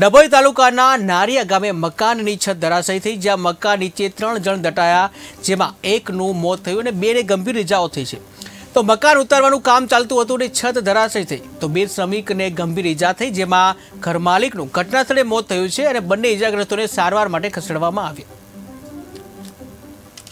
ડભોઈ તાલુકાના નારિયા ગામે મકાનની છત ધરાશય થઈ જ્યાં મકાન નીચે ત્રણ જણ દટાયા જેમાં એકનું મોત થયું અને બેને ગંભીર ઇજાઓ થઈ છે તો મકાન ઉતારવાનું કામ ચાલતું હતું અને છત ધરાશય થઈ તો બે શ્રમિકને ગંભીર ઇજા થઈ જેમાં ઘર માલિકનું ઘટનાસ્થળે મોત થયું છે અને બંને ઇજાગ્રસ્તોને સારવાર માટે ખસેડવામાં આવ્યા